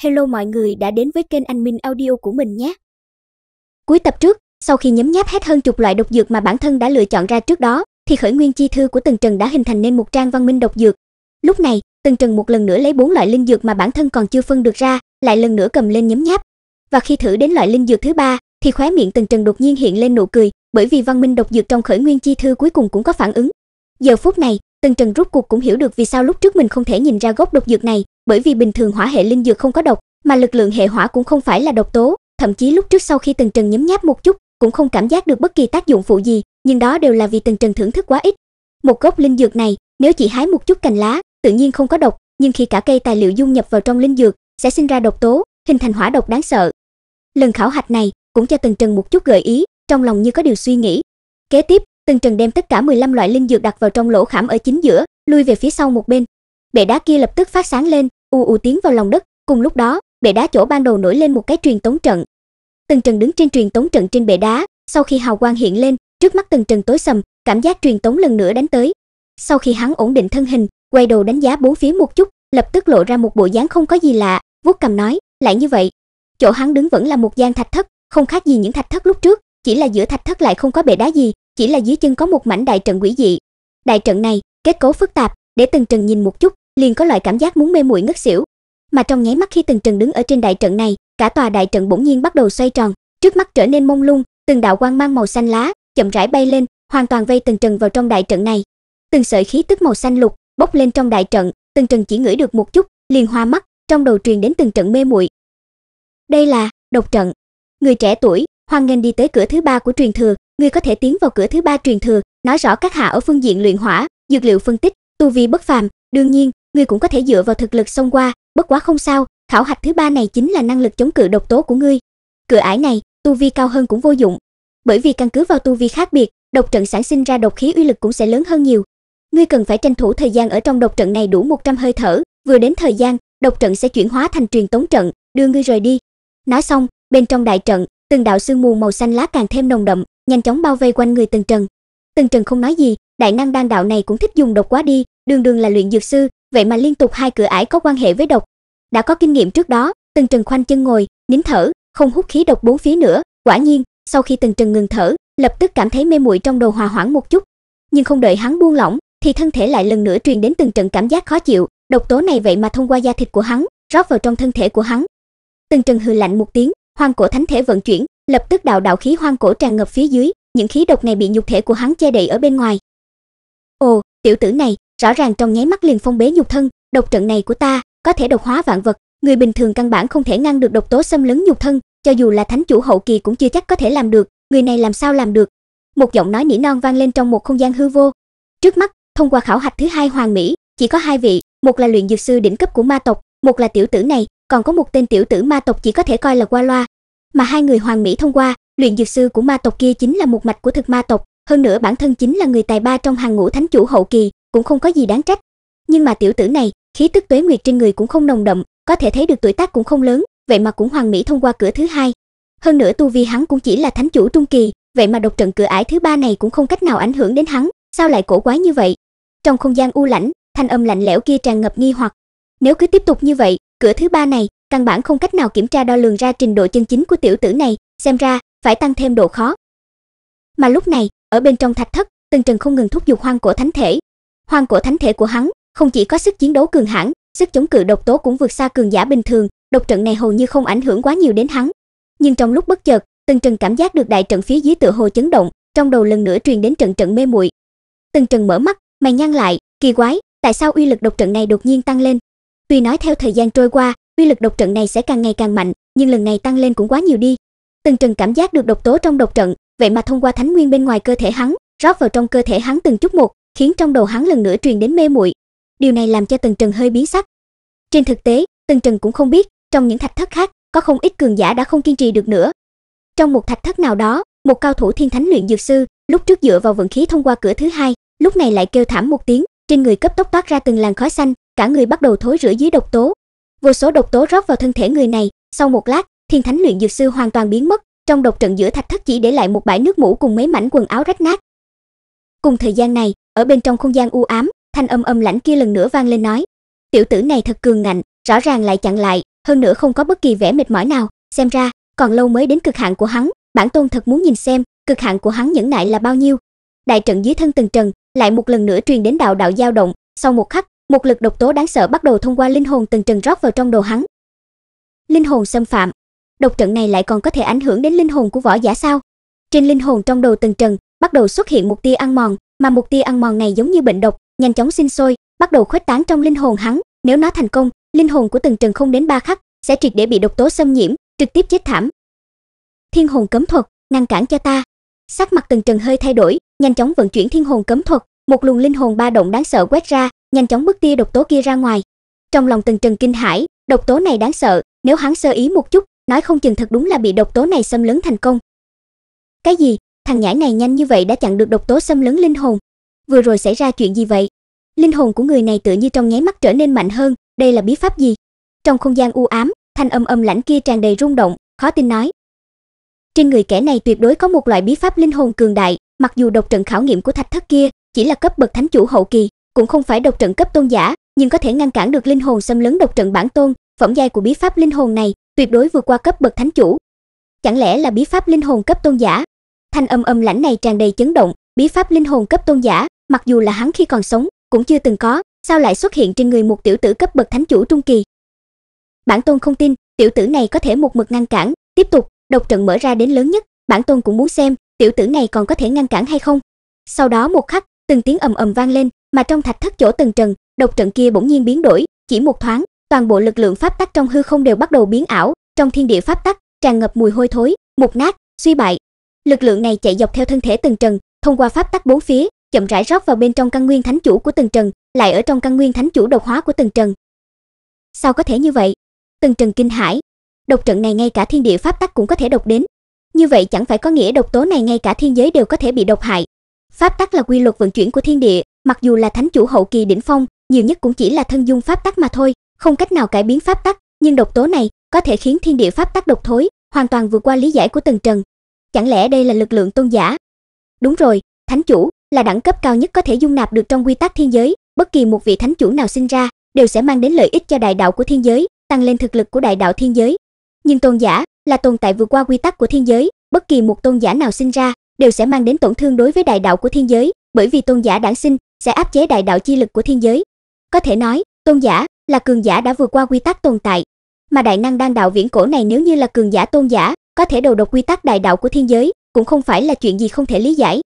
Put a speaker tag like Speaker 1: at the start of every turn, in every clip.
Speaker 1: Hello mọi người đã đến với kênh Anh Minh Audio của mình nhé. Cuối tập trước, sau khi nhấm nháp hết hơn chục loại độc dược mà bản thân đã lựa chọn ra trước đó, thì khởi nguyên chi thư của Tần Trần đã hình thành nên một trang văn minh độc dược. Lúc này, Tần Trần một lần nữa lấy bốn loại linh dược mà bản thân còn chưa phân được ra, lại lần nữa cầm lên nhấm nháp. Và khi thử đến loại linh dược thứ ba, thì khóe miệng Tần Trần đột nhiên hiện lên nụ cười, bởi vì văn minh độc dược trong khởi nguyên chi thư cuối cùng cũng có phản ứng. Giờ phút này, Tần Trần rút cuộc cũng hiểu được vì sao lúc trước mình không thể nhìn ra gốc độc dược này, bởi vì bình thường hỏa hệ linh dược không có độc, mà lực lượng hệ hỏa cũng không phải là độc tố, thậm chí lúc trước sau khi Tần Trần nhấm nháp một chút, cũng không cảm giác được bất kỳ tác dụng phụ gì, nhưng đó đều là vì Tần Trần thưởng thức quá ít. Một gốc linh dược này, nếu chỉ hái một chút cành lá, tự nhiên không có độc, nhưng khi cả cây tài liệu dung nhập vào trong linh dược, sẽ sinh ra độc tố, hình thành hỏa độc đáng sợ. Lần khảo hạch này cũng cho Tần Trần một chút gợi ý, trong lòng như có điều suy nghĩ. Kế tiếp, Tần Trần đem tất cả 15 loại linh dược đặt vào trong lỗ khảm ở chính giữa, lui về phía sau một bên. Bệ đá kia lập tức phát sáng lên, u u tiến vào lòng đất, cùng lúc đó, bệ đá chỗ ban đầu nổi lên một cái truyền tống trận. Từng Trần đứng trên truyền tống trận trên bệ đá, sau khi hào quang hiện lên, trước mắt Từng Trần tối sầm, cảm giác truyền tống lần nữa đánh tới. Sau khi hắn ổn định thân hình, quay đầu đánh giá bốn phía một chút, lập tức lộ ra một bộ dáng không có gì lạ, vuốt cầm nói, lại như vậy. Chỗ hắn đứng vẫn là một gian thạch thất, không khác gì những thạch thất lúc trước, chỉ là giữa thạch thất lại không có bệ đá gì, chỉ là dưới chân có một mảnh đại trận quỷ dị. Đại trận này, kết cấu phức tạp, để Từng Trần nhìn một chút, liền có loại cảm giác muốn mê muội ngất xỉu. Mà trong nháy mắt khi từng Trần đứng ở trên đại trận này, cả tòa đại trận bỗng nhiên bắt đầu xoay tròn, trước mắt trở nên mông lung, từng đạo quang mang màu xanh lá chậm rãi bay lên, hoàn toàn vây từng Trần vào trong đại trận này. Từng sợi khí tức màu xanh lục bốc lên trong đại trận, từng Trần chỉ ngửi được một chút, liền hoa mắt, trong đầu truyền đến từng trận mê muội. Đây là độc trận. Người trẻ tuổi, hoan nghênh đi tới cửa thứ ba của truyền thừa, người có thể tiến vào cửa thứ ba truyền thừa, nói rõ các hạ ở phương diện luyện hỏa, dược liệu phân tích, tu vi bất phàm, đương nhiên, ngươi cũng có thể dựa vào thực lực xông qua, bất quá không sao, khảo hạch thứ ba này chính là năng lực chống cự độc tố của ngươi. Cửa ải này, tu vi cao hơn cũng vô dụng, bởi vì căn cứ vào tu vi khác biệt, độc trận sản sinh ra độc khí uy lực cũng sẽ lớn hơn nhiều. Ngươi cần phải tranh thủ thời gian ở trong độc trận này đủ 100 hơi thở, vừa đến thời gian, độc trận sẽ chuyển hóa thành truyền tống trận, đưa ngươi rời đi. Nói xong, bên trong đại trận, từng đạo sương mù màu xanh lá càng thêm nồng đậm, nhanh chóng bao vây quanh người Từng Trần. Từng Trần không nói gì, đại năng đan đạo này cũng thích dùng độc quá đi, đường đường là luyện dược sư, vậy mà liên tục hai cửa ải có quan hệ với độc. Đã có kinh nghiệm trước đó, Tần Trần khoanh chân ngồi, nín thở, không hút khí độc bốn phía nữa, quả nhiên, sau khi Tần Trần ngừng thở, lập tức cảm thấy mê muội trong đầu hòa hoãn một chút, nhưng không đợi hắn buông lỏng, thì thân thể lại lần nữa truyền đến từng trận cảm giác khó chịu, độc tố này vậy mà thông qua da thịt của hắn, rót vào trong thân thể của hắn. tần Trần hừ lạnh một tiếng, hoang cổ thánh thể vận chuyển, lập tức đạo đạo khí hoang cổ tràn ngập phía dưới, những khí độc này bị nhục thể của hắn che đậy ở bên ngoài. Ồ, tiểu tử này, rõ ràng trong nháy mắt liền phong bế nhục thân, độc trận này của ta có thể độc hóa vạn vật, người bình thường căn bản không thể ngăn được độc tố xâm lấn nhục thân, cho dù là thánh chủ hậu kỳ cũng chưa chắc có thể làm được, người này làm sao làm được? Một giọng nói nỉ non vang lên trong một không gian hư vô. Trước mắt, thông qua khảo hạch thứ hai hoàng mỹ, chỉ có hai vị, một là luyện dược sư đỉnh cấp của ma tộc, một là tiểu tử này, còn có một tên tiểu tử ma tộc chỉ có thể coi là qua loa. Mà hai người hoàng mỹ thông qua, luyện dược sư của ma tộc kia chính là một mạch của thực ma tộc, hơn nữa bản thân chính là người tài ba trong hàng ngũ thánh chủ hậu kỳ, cũng không có gì đáng trách. Nhưng mà tiểu tử này, khí tức tuế nguyệt trên người cũng không nồng đậm, có thể thấy được tuổi tác cũng không lớn, vậy mà cũng hoàn mỹ thông qua cửa thứ hai. Hơn nữa tu vi hắn cũng chỉ là thánh chủ trung kỳ, vậy mà độc trận cửa ải thứ ba này cũng không cách nào ảnh hưởng đến hắn, sao lại cổ quái như vậy? Trong không gian u lãnh, thanh âm lạnh lẽo kia tràn ngập nghi hoặc. Nếu cứ tiếp tục như vậy, cửa thứ ba này, căn bản không cách nào kiểm tra đo lường ra trình độ chân chính của tiểu tử này, xem ra phải tăng thêm độ khó. Mà lúc này, ở bên trong thạch thất, Tần Trần không ngừng thúc giục hoang cổ thánh thể, hoang cổ thánh thể của hắn không chỉ có sức chiến đấu cường hãn, sức chống cự độc tố cũng vượt xa cường giả bình thường, độc trận này hầu như không ảnh hưởng quá nhiều đến hắn. Nhưng trong lúc bất chợt, Tần Trần cảm giác được đại trận phía dưới tựa hồ chấn động, trong đầu lần nữa truyền đến trận trận mê muội. Tần Trần mở mắt, mày nhăn lại, kỳ quái, tại sao uy lực độc trận này đột nhiên tăng lên? Tuy nói theo thời gian trôi qua, uy lực độc trận này sẽ càng ngày càng mạnh, nhưng lần này tăng lên cũng quá nhiều đi. Tần Trần cảm giác được độc tố trong độc trận, vậy mà thông qua thánh nguyên bên ngoài cơ thể hắn, rót vào trong cơ thể hắn từng chút một, khiến trong đầu hắn lần nữa truyền đến mê muội. Điều này làm cho Tần Trần hơi biến sắc. Trên thực tế, Tần Trần cũng không biết, trong những thạch thất khác, có không ít cường giả đã không kiên trì được nữa. Trong một thạch thất nào đó, một cao thủ thiên thánh luyện dược sư, lúc trước dựa vào vận khí thông qua cửa thứ hai, lúc này lại kêu thảm một tiếng, trên người cấp tốc toát ra từng làn khói xanh, cả người bắt đầu thối rữa dưới độc tố. Vô số độc tố rót vào thân thể người này, sau một lát, thiên thánh luyện dược sư hoàn toàn biến mất, trong độc trận giữa thạch thất chỉ để lại một bãi nước mũ cùng mấy mảnh quần áo rách nát. Cùng thời gian này, ở bên trong không gian u ám thanh âm âm lãnh kia lần nữa vang lên nói tiểu tử này thật cường ngạnh rõ ràng lại chặn lại hơn nữa không có bất kỳ vẻ mệt mỏi nào xem ra còn lâu mới đến cực hạn của hắn bản tôn thật muốn nhìn xem cực hạn của hắn nhẫn nại là bao nhiêu đại trận dưới thân từng trần lại một lần nữa truyền đến đạo đạo dao động sau một khắc một lực độc tố đáng sợ bắt đầu thông qua linh hồn từng trần rót vào trong đồ hắn linh hồn xâm phạm độc trận này lại còn có thể ảnh hưởng đến linh hồn của võ giả sao trên linh hồn trong đầu từng trần bắt đầu xuất hiện một tia ăn mòn mà một tia ăn mòn này giống như bệnh độc, nhanh chóng sinh sôi, bắt đầu khuếch tán trong linh hồn hắn, nếu nó thành công, linh hồn của Tần Trần không đến ba khắc sẽ triệt để bị độc tố xâm nhiễm, trực tiếp chết thảm. Thiên hồn cấm thuật, ngăn cản cho ta. Sắc mặt Tần Trần hơi thay đổi, nhanh chóng vận chuyển thiên hồn cấm thuật, một luồng linh hồn ba động đáng sợ quét ra, nhanh chóng bức tia độc tố kia ra ngoài. Trong lòng Tần Trần kinh hãi, độc tố này đáng sợ, nếu hắn sơ ý một chút, nói không chừng thật đúng là bị độc tố này xâm lấn thành công. Cái gì? Thằng nhãi này nhanh như vậy đã chặn được độc tố xâm lấn linh hồn. Vừa rồi xảy ra chuyện gì vậy? Linh hồn của người này tự như trong nháy mắt trở nên mạnh hơn, đây là bí pháp gì? Trong không gian u ám, thanh âm âm lãnh kia tràn đầy rung động, khó tin nói. Trên người kẻ này tuyệt đối có một loại bí pháp linh hồn cường đại, mặc dù độc trận khảo nghiệm của thạch thất kia chỉ là cấp bậc thánh chủ hậu kỳ, cũng không phải độc trận cấp tôn giả, nhưng có thể ngăn cản được linh hồn xâm lấn độc trận bản tôn, phẩm giai của bí pháp linh hồn này tuyệt đối vượt qua cấp bậc thánh chủ. Chẳng lẽ là bí pháp linh hồn cấp tôn giả, Thanh âm âm lãnh này tràn đầy chấn động, bí pháp linh hồn cấp tôn giả, mặc dù là hắn khi còn sống, cũng chưa từng có, sao lại xuất hiện trên người một tiểu tử cấp bậc thánh chủ trung kỳ. Bản tôn không tin, tiểu tử này có thể một mực ngăn cản, tiếp tục, độc trận mở ra đến lớn nhất, bản tôn cũng muốn xem, tiểu tử này còn có thể ngăn cản hay không. Sau đó một khắc, từng tiếng ầm ầm vang lên, mà trong thạch thất chỗ tầng trần, độc trận kia bỗng nhiên biến đổi, chỉ một thoáng, toàn bộ lực lượng pháp tắc trong hư không đều bắt đầu biến ảo, trong thiên địa pháp tắc tràn ngập mùi hôi thối, mục nát, suy bại, Lực lượng này chạy dọc theo thân thể Tần Trần, thông qua pháp tắc bốn phía, chậm rãi rót vào bên trong căn nguyên thánh chủ của Tần Trần, lại ở trong căn nguyên thánh chủ độc hóa của Tần Trần. Sao có thể như vậy? Tần Trần kinh hãi. Độc trận này ngay cả thiên địa pháp tắc cũng có thể độc đến. Như vậy chẳng phải có nghĩa độc tố này ngay cả thiên giới đều có thể bị độc hại. Pháp tắc là quy luật vận chuyển của thiên địa, mặc dù là thánh chủ hậu kỳ đỉnh phong, nhiều nhất cũng chỉ là thân dung pháp tắc mà thôi, không cách nào cải biến pháp tắc, nhưng độc tố này có thể khiến thiên địa pháp tắc độc thối, hoàn toàn vượt qua lý giải của Tần Trần, Chẳng lẽ đây là lực lượng tôn giả? Đúng rồi, thánh chủ là đẳng cấp cao nhất có thể dung nạp được trong quy tắc thiên giới, bất kỳ một vị thánh chủ nào sinh ra đều sẽ mang đến lợi ích cho đại đạo của thiên giới, tăng lên thực lực của đại đạo thiên giới. Nhưng tôn giả là tồn tại vượt qua quy tắc của thiên giới, bất kỳ một tôn giả nào sinh ra đều sẽ mang đến tổn thương đối với đại đạo của thiên giới, bởi vì tôn giả đản sinh sẽ áp chế đại đạo chi lực của thiên giới. Có thể nói, tôn giả là cường giả đã vượt qua quy tắc tồn tại, mà đại năng đang đạo viễn cổ này nếu như là cường giả tôn giả, có thể đầu độc quy tắc đại đạo của thiên giới, cũng không phải là chuyện gì không thể lý giải.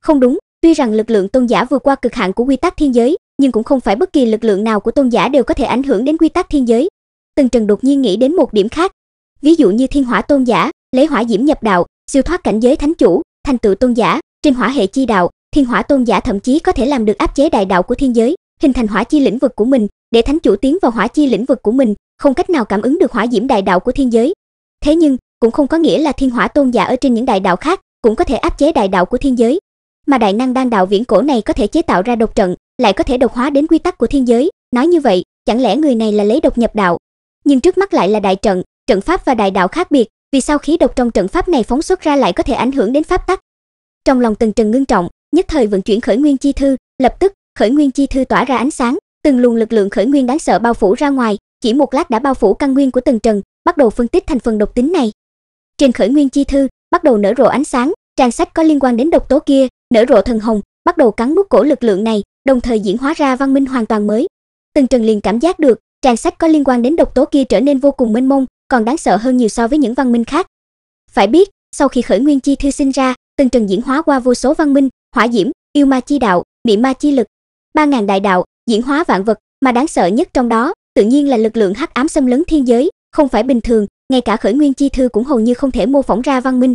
Speaker 1: Không đúng, tuy rằng lực lượng tôn giả vượt qua cực hạn của quy tắc thiên giới, nhưng cũng không phải bất kỳ lực lượng nào của tôn giả đều có thể ảnh hưởng đến quy tắc thiên giới. Từng Trần đột nhiên nghĩ đến một điểm khác. Ví dụ như thiên hỏa tôn giả, lấy hỏa diễm nhập đạo, siêu thoát cảnh giới thánh chủ, thành tựu tôn giả, trên hỏa hệ chi đạo, thiên hỏa tôn giả thậm chí có thể làm được áp chế đại đạo của thiên giới, hình thành hỏa chi lĩnh vực của mình, để thánh chủ tiến vào hỏa chi lĩnh vực của mình, không cách nào cảm ứng được hỏa diễm đại đạo của thiên giới. Thế nhưng, cũng không có nghĩa là thiên hỏa tôn giả ở trên những đại đạo khác cũng có thể áp chế đại đạo của thiên giới. Mà đại năng đang đạo viễn cổ này có thể chế tạo ra độc trận, lại có thể độc hóa đến quy tắc của thiên giới, nói như vậy, chẳng lẽ người này là lấy độc nhập đạo? Nhưng trước mắt lại là đại trận, trận pháp và đại đạo khác biệt, vì sao khí độc trong trận pháp này phóng xuất ra lại có thể ảnh hưởng đến pháp tắc? Trong lòng Tần Trần ngưng trọng, nhất thời vận chuyển khởi nguyên chi thư, lập tức, khởi nguyên chi thư tỏa ra ánh sáng, từng luồng lực lượng khởi nguyên đáng sợ bao phủ ra ngoài, chỉ một lát đã bao phủ căn nguyên của Tần Trần, bắt đầu phân tích thành phần độc tính này, trên khởi nguyên chi thư bắt đầu nở rộ ánh sáng, trang sách có liên quan đến độc tố kia, nở rộ thần hồng, bắt đầu cắn nút cổ lực lượng này, đồng thời diễn hóa ra văn minh hoàn toàn mới. Từng Trần liền cảm giác được, trang sách có liên quan đến độc tố kia trở nên vô cùng mênh mông, còn đáng sợ hơn nhiều so với những văn minh khác. Phải biết, sau khi khởi nguyên chi thư sinh ra, Từng Trần diễn hóa qua vô số văn minh, hỏa diễm, yêu ma chi đạo, niệm ma chi lực, ba ngàn đại đạo, diễn hóa vạn vật, mà đáng sợ nhất trong đó, tự nhiên là lực lượng hắc ám xâm lấn thiên giới, không phải bình thường, ngay cả khởi nguyên chi thư cũng hầu như không thể mô phỏng ra văn minh.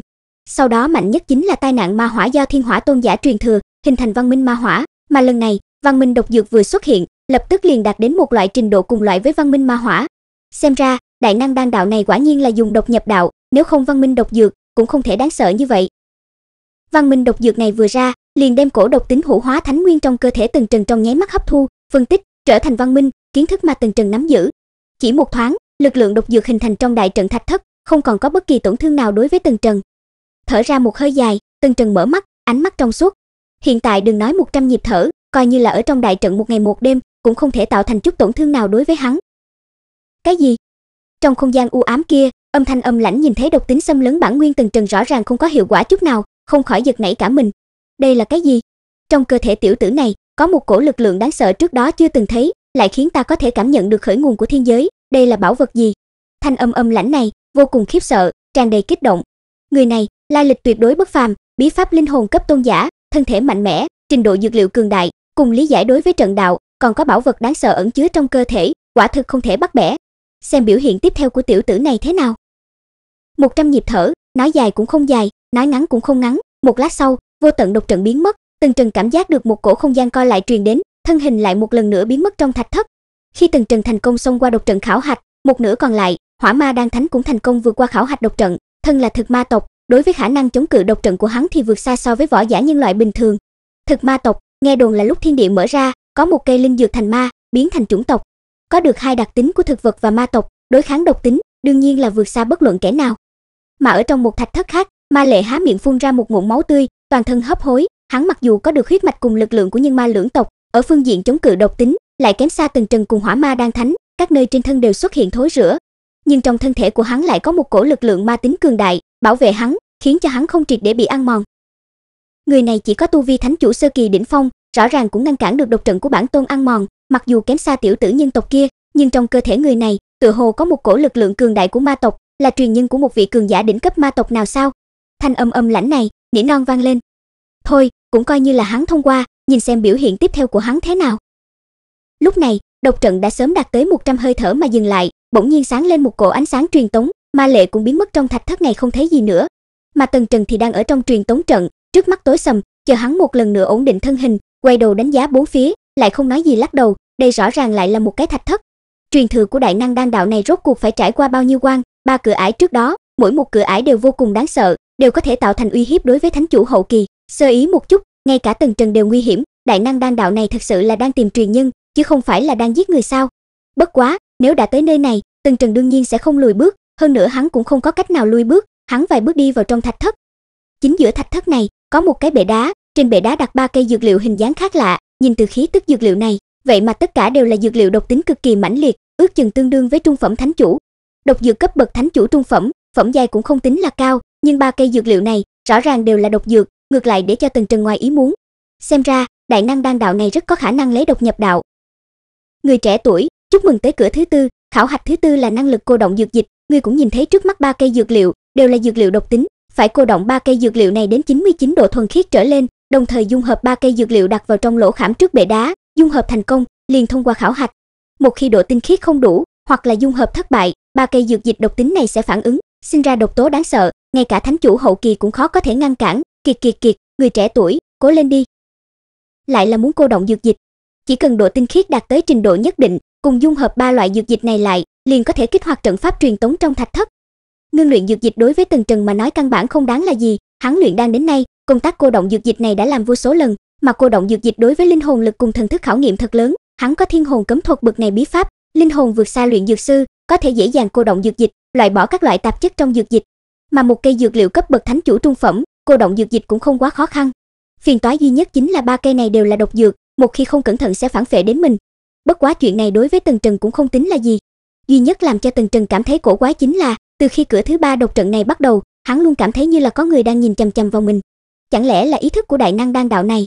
Speaker 1: Sau đó mạnh nhất chính là tai nạn ma hỏa do thiên hỏa tôn giả truyền thừa, hình thành văn minh ma hỏa, mà lần này, văn minh độc dược vừa xuất hiện, lập tức liền đạt đến một loại trình độ cùng loại với văn minh ma hỏa. Xem ra, đại năng đan đạo này quả nhiên là dùng độc nhập đạo, nếu không văn minh độc dược cũng không thể đáng sợ như vậy. Văn minh độc dược này vừa ra, liền đem cổ độc tính hữu hóa thánh nguyên trong cơ thể từng Trần trong nháy mắt hấp thu, phân tích, trở thành văn minh, kiến thức mà từng Trần nắm giữ. Chỉ một thoáng, lực lượng độc dược hình thành trong đại trận thạch thất, không còn có bất kỳ tổn thương nào đối với Tần Trần. Thở ra một hơi dài, Tần Trần mở mắt, ánh mắt trong suốt. Hiện tại đừng nói 100 nhịp thở, coi như là ở trong đại trận một ngày một đêm, cũng không thể tạo thành chút tổn thương nào đối với hắn. Cái gì? Trong không gian u ám kia, âm thanh âm lãnh nhìn thấy độc tính xâm lấn bản nguyên Tần Trần rõ ràng không có hiệu quả chút nào, không khỏi giật nảy cả mình. Đây là cái gì? Trong cơ thể tiểu tử này, có một cổ lực lượng đáng sợ trước đó chưa từng thấy, lại khiến ta có thể cảm nhận được khởi nguồn của thiên giới, đây là bảo vật gì? Thanh âm âm lãnh này vô cùng khiếp sợ, tràn đầy kích động. Người này, lai lịch tuyệt đối bất phàm, bí pháp linh hồn cấp tôn giả, thân thể mạnh mẽ, trình độ dược liệu cường đại, cùng lý giải đối với trận đạo, còn có bảo vật đáng sợ ẩn chứa trong cơ thể, quả thực không thể bắt bẻ. Xem biểu hiện tiếp theo của tiểu tử này thế nào. một trăm nhịp thở, nói dài cũng không dài, nói ngắn cũng không ngắn, một lát sau, vô tận độc trận biến mất, từng trần cảm giác được một cổ không gian co lại truyền đến, thân hình lại một lần nữa biến mất trong thạch thất, khi Tần Trần thành công xông qua độc trận khảo hạch, một nửa còn lại, Hỏa Ma Đan Thánh cũng thành công vượt qua khảo hạch độc trận, thân là thực ma tộc, đối với khả năng chống cự độc trận của hắn thì vượt xa so với võ giả nhân loại bình thường. Thực ma tộc, nghe đồn là lúc thiên địa mở ra, có một cây linh dược thành ma, biến thành chủng tộc. Có được hai đặc tính của thực vật và ma tộc, đối kháng độc tính, đương nhiên là vượt xa bất luận kẻ nào. Mà ở trong một thạch thất khác, Ma Lệ há miệng phun ra một ngụm máu tươi, toàn thân hấp hối, hắn mặc dù có được huyết mạch cùng lực lượng của nhân ma lưỡng tộc, ở phương diện chống cự độc tính, lại kém xa từng trần cùng hỏa ma đang thánh, các nơi trên thân đều xuất hiện thối rữa. Nhưng trong thân thể của hắn lại có một cổ lực lượng ma tính cường đại, bảo vệ hắn, khiến cho hắn không triệt để bị ăn mòn. Người này chỉ có tu vi thánh chủ sơ kỳ đỉnh phong, rõ ràng cũng ngăn cản được độc trận của bản tôn ăn mòn, mặc dù kém xa tiểu tử nhân tộc kia, nhưng trong cơ thể người này, tựa hồ có một cổ lực lượng cường đại của ma tộc, là truyền nhân của một vị cường giả đỉnh cấp ma tộc nào sao? Thanh âm âm lãnh này, nỉ non vang lên. Thôi, cũng coi như là hắn thông qua, nhìn xem biểu hiện tiếp theo của hắn thế nào. Lúc này, độc trận đã sớm đạt tới 100 hơi thở mà dừng lại, bỗng nhiên sáng lên một cổ ánh sáng truyền tống, ma lệ cũng biến mất trong thạch thất này không thấy gì nữa. Mà Tần Trần thì đang ở trong truyền tống trận, trước mắt tối sầm, chờ hắn một lần nữa ổn định thân hình, quay đầu đánh giá bốn phía, lại không nói gì lắc đầu, đây rõ ràng lại là một cái thạch thất. Truyền thừa của đại năng đan đạo này rốt cuộc phải trải qua bao nhiêu quan, ba cửa ải trước đó, mỗi một cửa ải đều vô cùng đáng sợ, đều có thể tạo thành uy hiếp đối với thánh chủ hậu kỳ. Sơ ý một chút, ngay cả Tần Trần đều nguy hiểm, đại năng đan đạo này thật sự là đang tìm truyền nhân, chứ không phải là đang giết người sao? Bất quá, nếu đã tới nơi này, Tần Trần đương nhiên sẽ không lùi bước, hơn nữa hắn cũng không có cách nào lùi bước, hắn vài bước đi vào trong thạch thất. Chính giữa thạch thất này có một cái bệ đá, trên bệ đá đặt ba cây dược liệu hình dáng khác lạ, nhìn từ khí tức dược liệu này, vậy mà tất cả đều là dược liệu độc tính cực kỳ mãnh liệt, ước chừng tương đương với trung phẩm thánh chủ. Độc dược cấp bậc thánh chủ trung phẩm, phẩm giai cũng không tính là cao, nhưng ba cây dược liệu này rõ ràng đều là độc dược, ngược lại để cho Tần Trần ngoài ý muốn. Xem ra, đại năng đang đạo này rất có khả năng lấy độc nhập đạo, người trẻ tuổi chúc mừng tới cửa thứ tư khảo hạch thứ tư là năng lực cô động dược dịch người cũng nhìn thấy trước mắt ba cây dược liệu đều là dược liệu độc tính phải cô động ba cây dược liệu này đến 99 độ thuần khiết trở lên đồng thời dung hợp ba cây dược liệu đặt vào trong lỗ khảm trước bệ đá dung hợp thành công liền thông qua khảo hạch một khi độ tinh khiết không đủ hoặc là dung hợp thất bại ba cây dược dịch độc tính này sẽ phản ứng sinh ra độc tố đáng sợ ngay cả thánh chủ hậu kỳ cũng khó có thể ngăn cản kiệt kiệt kiệt người trẻ tuổi cố lên đi lại là muốn cô động dược dịch chỉ cần độ tinh khiết đạt tới trình độ nhất định, cùng dung hợp ba loại dược dịch này lại, liền có thể kích hoạt trận pháp truyền tống trong thạch thất. Ngưng luyện dược dịch đối với Tần Trần mà nói căn bản không đáng là gì, hắn luyện đang đến nay, công tác cô động dược dịch này đã làm vô số lần, mà cô động dược dịch đối với linh hồn lực cùng thần thức khảo nghiệm thật lớn, hắn có thiên hồn cấm thuật bực này bí pháp, linh hồn vượt xa luyện dược sư, có thể dễ dàng cô động dược dịch, loại bỏ các loại tạp chất trong dược dịch. Mà một cây dược liệu cấp bậc thánh chủ trung phẩm, cô động dược dịch cũng không quá khó khăn. Phiền toái duy nhất chính là ba cây này đều là độc dược, một khi không cẩn thận sẽ phản vệ đến mình. Bất quá chuyện này đối với Tần Trần cũng không tính là gì. Duy nhất làm cho Tần Trần cảm thấy cổ quái chính là, từ khi cửa thứ ba độc trận này bắt đầu, hắn luôn cảm thấy như là có người đang nhìn chằm chằm vào mình. Chẳng lẽ là ý thức của đại năng đang đạo này?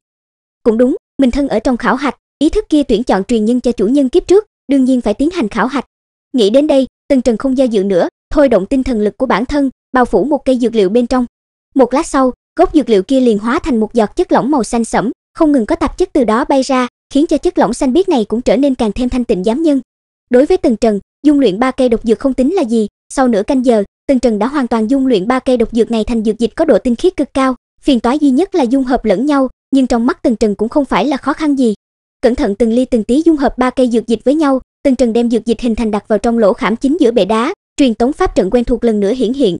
Speaker 1: Cũng đúng, mình thân ở trong khảo hạch, ý thức kia tuyển chọn truyền nhân cho chủ nhân kiếp trước, đương nhiên phải tiến hành khảo hạch. Nghĩ đến đây, Tần Trần không do dự nữa, thôi động tinh thần lực của bản thân, bao phủ một cây dược liệu bên trong. Một lát sau, gốc dược liệu kia liền hóa thành một giọt chất lỏng màu xanh sẫm, không ngừng có tạp chất từ đó bay ra khiến cho chất lỏng xanh biếc này cũng trở nên càng thêm thanh tịnh giám nhân đối với tần trần dung luyện ba cây độc dược không tính là gì sau nửa canh giờ tần trần đã hoàn toàn dung luyện ba cây độc dược này thành dược dịch có độ tinh khiết cực cao phiền toái duy nhất là dung hợp lẫn nhau nhưng trong mắt tần trần cũng không phải là khó khăn gì cẩn thận từng ly từng tí dung hợp ba cây dược dịch với nhau tần trần đem dược dịch hình thành đặt vào trong lỗ khảm chính giữa bệ đá truyền tống pháp trận quen thuộc lần nữa hiển hiện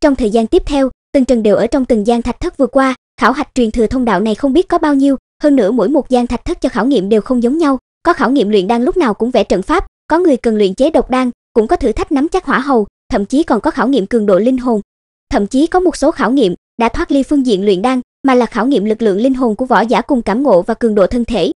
Speaker 1: trong thời gian tiếp theo tần trần đều ở trong từng gian thạch thất vừa qua khảo hạch truyền thừa thông đạo này không biết có bao nhiêu, hơn nữa mỗi một gian thạch thất cho khảo nghiệm đều không giống nhau, có khảo nghiệm luyện đan lúc nào cũng vẽ trận pháp, có người cần luyện chế độc đan, cũng có thử thách nắm chắc hỏa hầu, thậm chí còn có khảo nghiệm cường độ linh hồn. Thậm chí có một số khảo nghiệm đã thoát ly phương diện luyện đan, mà là khảo nghiệm lực lượng linh hồn của võ giả cùng cảm ngộ và cường độ thân thể.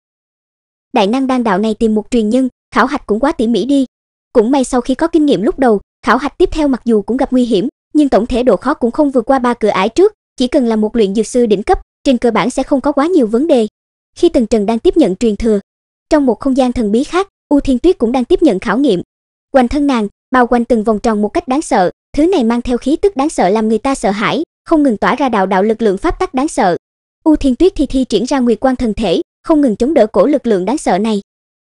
Speaker 1: Đại năng đan đạo này tìm một truyền nhân, khảo hạch cũng quá tỉ mỉ đi. Cũng may sau khi có kinh nghiệm lúc đầu, khảo hạch tiếp theo mặc dù cũng gặp nguy hiểm, nhưng tổng thể độ khó cũng không vượt qua ba cửa ải trước, chỉ cần là một luyện dược sư đỉnh cấp, trên cơ bản sẽ không có quá nhiều vấn đề. Khi Tần Trần đang tiếp nhận truyền thừa, trong một không gian thần bí khác, U Thiên Tuyết cũng đang tiếp nhận khảo nghiệm. Quanh thân nàng, bao quanh từng vòng tròn một cách đáng sợ, thứ này mang theo khí tức đáng sợ làm người ta sợ hãi, không ngừng tỏa ra đạo đạo lực lượng pháp tắc đáng sợ. U Thiên Tuyết thì thi triển ra nguyệt quang thần thể, không ngừng chống đỡ cổ lực lượng đáng sợ này.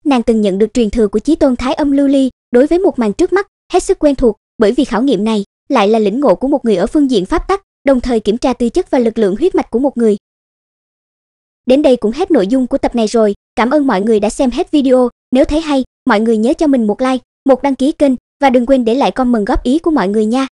Speaker 1: Nàng từng nhận được truyền thừa của Chí Tôn Thái Âm Lưu Ly, đối với một màn trước mắt, hết sức quen thuộc, bởi vì khảo nghiệm này lại là lĩnh ngộ của một người ở phương diện pháp tắc, đồng thời kiểm tra tư chất và lực lượng huyết mạch của một người. Đến đây cũng hết nội dung của tập này rồi, cảm ơn mọi người đã xem hết video, nếu thấy hay, mọi người nhớ cho mình một like, một đăng ký kênh và đừng quên để lại comment góp ý của mọi người nha.